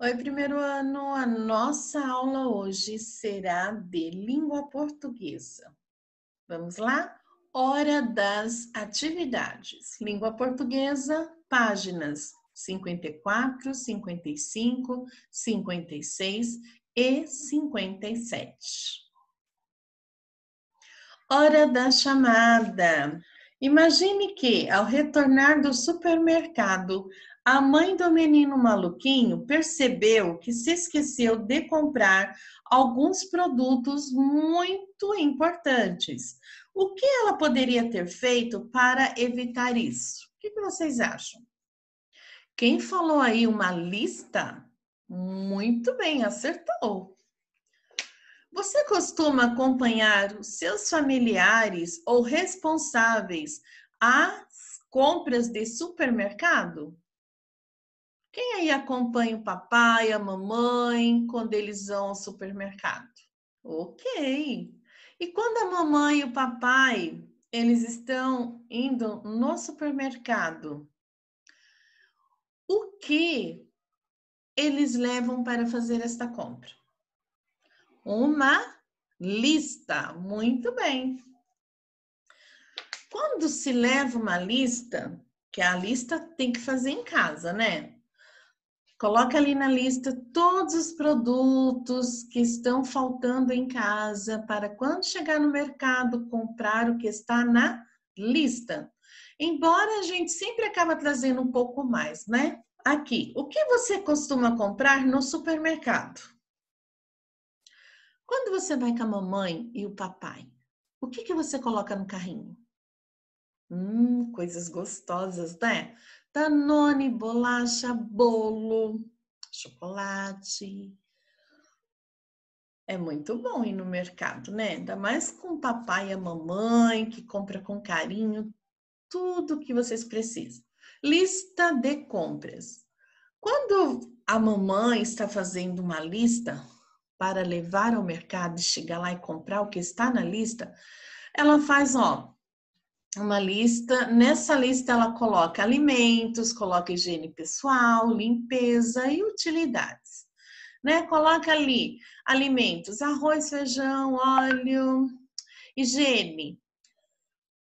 Oi, primeiro ano. A nossa aula hoje será de língua portuguesa. Vamos lá? Hora das atividades. Língua portuguesa, páginas 54, 55, 56 e 57. Hora da chamada. Imagine que, ao retornar do supermercado, a mãe do menino maluquinho percebeu que se esqueceu de comprar alguns produtos muito importantes. O que ela poderia ter feito para evitar isso? O que vocês acham? Quem falou aí uma lista? Muito bem, acertou. Você costuma acompanhar os seus familiares ou responsáveis às compras de supermercado? Quem aí acompanha o papai, a mamãe quando eles vão ao supermercado? Ok. E quando a mamãe e o papai eles estão indo no supermercado, o que eles levam para fazer esta compra? Uma lista. Muito bem. Quando se leva uma lista, que é a lista tem que fazer em casa, né? Coloca ali na lista todos os produtos que estão faltando em casa para quando chegar no mercado comprar o que está na lista. Embora a gente sempre acaba trazendo um pouco mais, né? Aqui, o que você costuma comprar no supermercado? Quando você vai com a mamãe e o papai, o que, que você coloca no carrinho? Hum, coisas gostosas, né? Danone, bolacha, bolo, chocolate. É muito bom ir no mercado, né? Ainda mais com o papai e a mamãe, que compra com carinho tudo que vocês precisam. Lista de compras. Quando a mamãe está fazendo uma lista para levar ao mercado e chegar lá e comprar o que está na lista, ela faz, ó, uma lista. Nessa lista ela coloca alimentos, coloca higiene pessoal, limpeza e utilidades. Né? Coloca ali alimentos, arroz, feijão, óleo, higiene,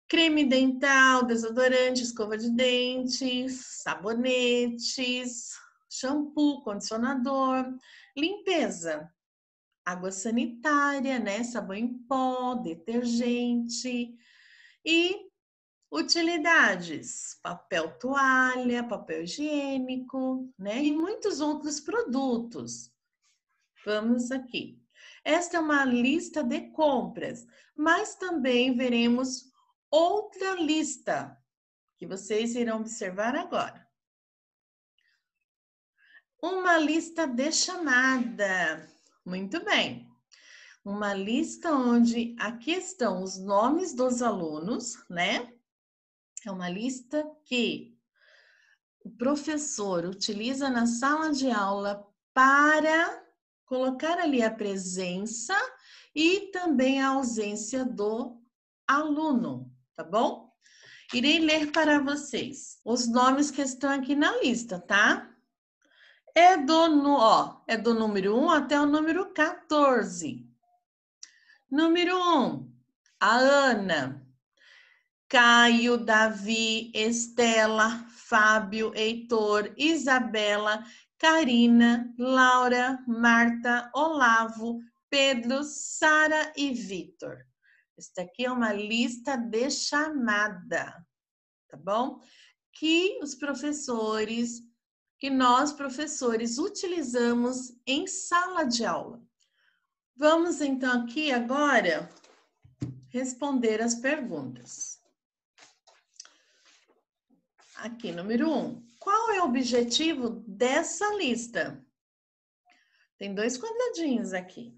creme dental, desodorante, escova de dentes, sabonetes, shampoo, condicionador, limpeza, água sanitária, né? Sabão em pó, detergente e Utilidades: papel toalha, papel higiênico, né? E muitos outros produtos. Vamos aqui. Esta é uma lista de compras, mas também veremos outra lista que vocês irão observar agora. Uma lista de chamada. Muito bem uma lista onde aqui estão os nomes dos alunos, né? É uma lista que o professor utiliza na sala de aula para colocar ali a presença e também a ausência do aluno, tá bom? Irei ler para vocês os nomes que estão aqui na lista, tá? É do, ó, é do número 1 até o número 14. Número 1, a Ana. Caio, Davi, Estela, Fábio, Heitor, Isabela, Karina, Laura, Marta, Olavo, Pedro, Sara e Vitor. Esta aqui é uma lista de chamada, tá bom? Que os professores, que nós professores utilizamos em sala de aula. Vamos então aqui agora responder as perguntas aqui, número um. Qual é o objetivo dessa lista? Tem dois quadradinhos aqui.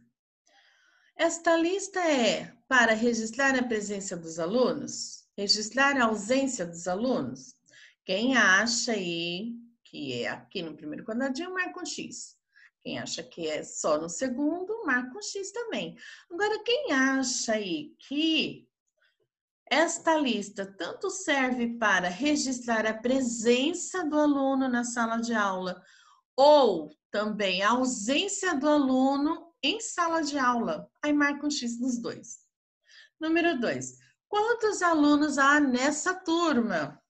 Esta lista é para registrar a presença dos alunos, registrar a ausência dos alunos. Quem acha aí que é aqui no primeiro quadradinho, marca um X. Quem acha que é só no segundo, marca um X também. Agora, quem acha aí que esta lista tanto serve para registrar a presença do aluno na sala de aula ou também a ausência do aluno em sala de aula. Aí marca um X nos dois. Número dois, quantos alunos há nessa turma?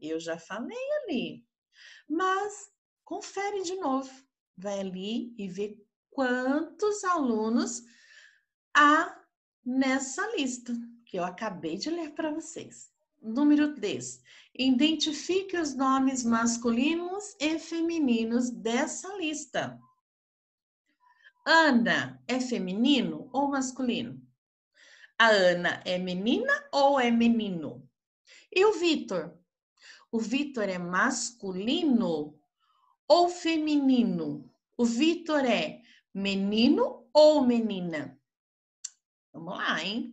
Eu já falei ali, mas confere de novo. Vai ali e vê quantos alunos há nessa lista eu acabei de ler para vocês. Número 3. Identifique os nomes masculinos e femininos dessa lista. Ana é feminino ou masculino? A Ana é menina ou é menino? E o Vitor? O Vitor é masculino ou feminino? O Vitor é menino ou menina? Vamos lá, hein?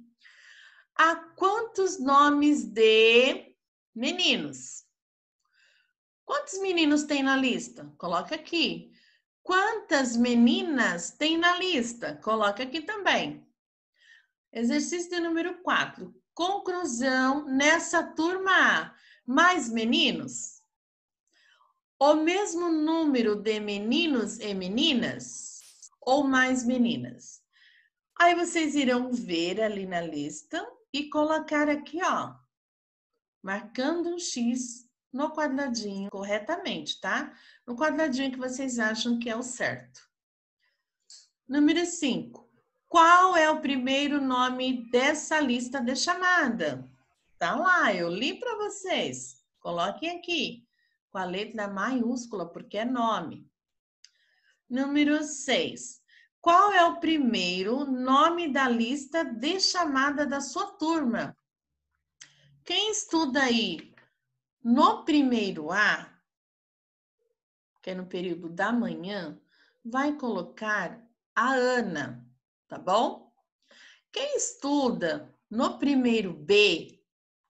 há quantos nomes de meninos? Quantos meninos tem na lista? Coloca aqui. Quantas meninas tem na lista? Coloca aqui também. Exercício de número 4. Conclusão nessa turma mais meninos? O mesmo número de meninos e meninas ou mais meninas? Aí vocês irão ver ali na lista e colocar aqui, ó, marcando um X no quadradinho corretamente, tá? No quadradinho que vocês acham que é o certo. Número 5. Qual é o primeiro nome dessa lista de chamada? Tá lá, eu li para vocês. Coloquem aqui, com a letra maiúscula, porque é nome. Número 6. Qual é o primeiro nome da lista de chamada da sua turma? Quem estuda aí no primeiro A, que é no período da manhã, vai colocar a Ana, tá bom? Quem estuda no primeiro B,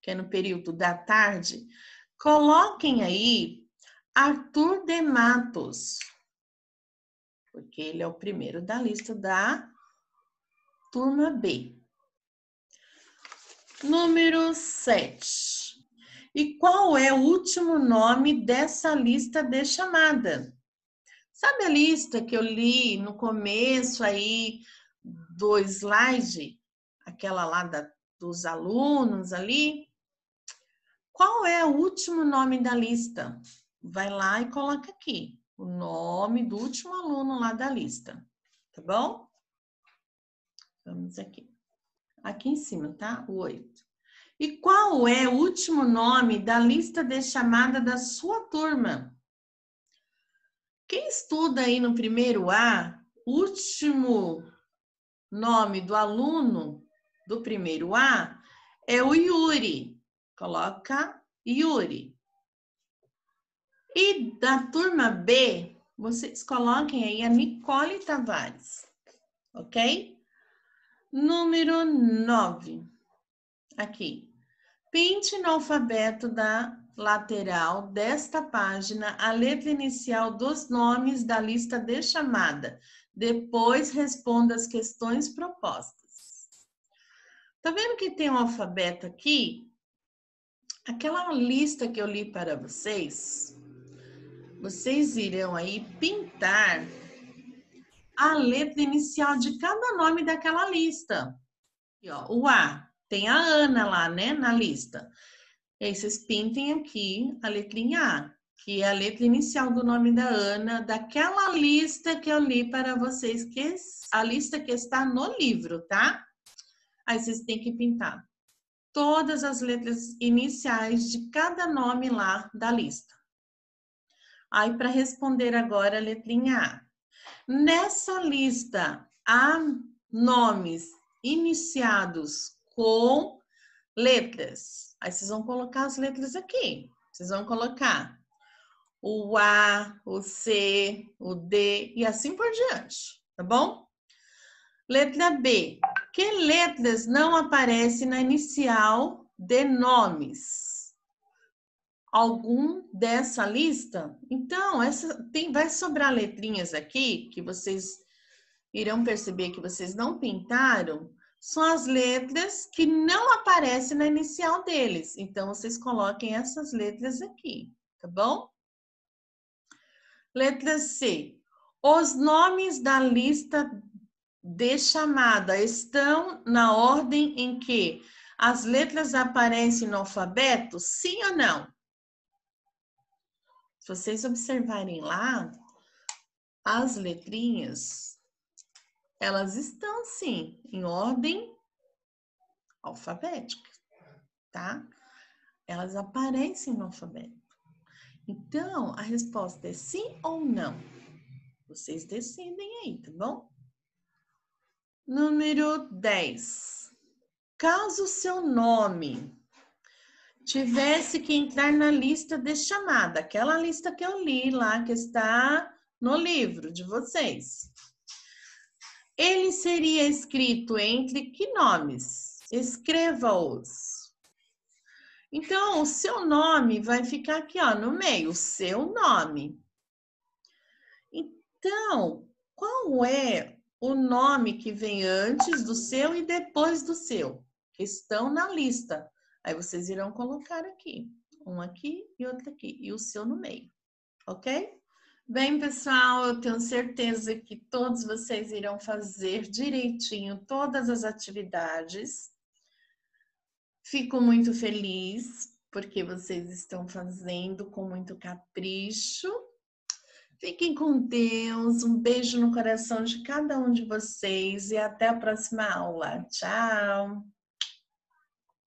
que é no período da tarde, coloquem aí Arthur de Matos porque ele é o primeiro da lista da turma B. Número 7. E qual é o último nome dessa lista de chamada? Sabe a lista que eu li no começo aí do slide? Aquela lá da, dos alunos ali? Qual é o último nome da lista? Vai lá e coloca aqui o nome do último aluno lá da lista, tá bom? Vamos aqui. Aqui em cima, tá? O E qual é o último nome da lista de chamada da sua turma? Quem estuda aí no primeiro A, último nome do aluno do primeiro A é o Yuri. Coloca Yuri. E da turma B, vocês coloquem aí a Nicole Tavares, ok? Número 9, aqui. Pinte no alfabeto da lateral desta página a letra inicial dos nomes da lista de chamada. Depois responda as questões propostas. Tá vendo que tem um alfabeto aqui? Aquela lista que eu li para vocês, vocês irão aí pintar a letra inicial de cada nome daquela lista. ó, o A, tem a Ana lá, né, na lista. E aí vocês pintem aqui a letrinha A, que é a letra inicial do nome da Ana, daquela lista que eu li para vocês, que é a lista que está no livro, tá? Aí vocês têm que pintar todas as letras iniciais de cada nome lá da lista. Aí, para responder agora a letrinha A. Nessa lista, há nomes iniciados com letras. Aí, vocês vão colocar as letras aqui. Vocês vão colocar o A, o C, o D e assim por diante, tá bom? Letra B. Que letras não aparecem na inicial de nomes? algum dessa lista? Então, essa tem, vai sobrar letrinhas aqui que vocês irão perceber que vocês não pintaram, são as letras que não aparecem na inicial deles. Então, vocês coloquem essas letras aqui, tá bom? Letra C. Os nomes da lista de chamada estão na ordem em que as letras aparecem no alfabeto? Sim ou não? Se vocês observarem lá, as letrinhas, elas estão sim em ordem alfabética, tá? Elas aparecem no alfabeto. Então, a resposta é sim ou não. Vocês decidem aí, tá bom? Número 10. Caso seu nome tivesse que entrar na lista de chamada, aquela lista que eu li lá, que está no livro de vocês. Ele seria escrito entre que nomes? Escreva-os. Então, o seu nome vai ficar aqui, ó, no meio, o seu nome. Então, qual é o nome que vem antes do seu e depois do seu? Que estão na lista. Aí vocês irão colocar aqui, um aqui e outro aqui, e o seu no meio, ok? Bem, pessoal, eu tenho certeza que todos vocês irão fazer direitinho todas as atividades. Fico muito feliz porque vocês estão fazendo com muito capricho. Fiquem com Deus, um beijo no coração de cada um de vocês e até a próxima aula. Tchau!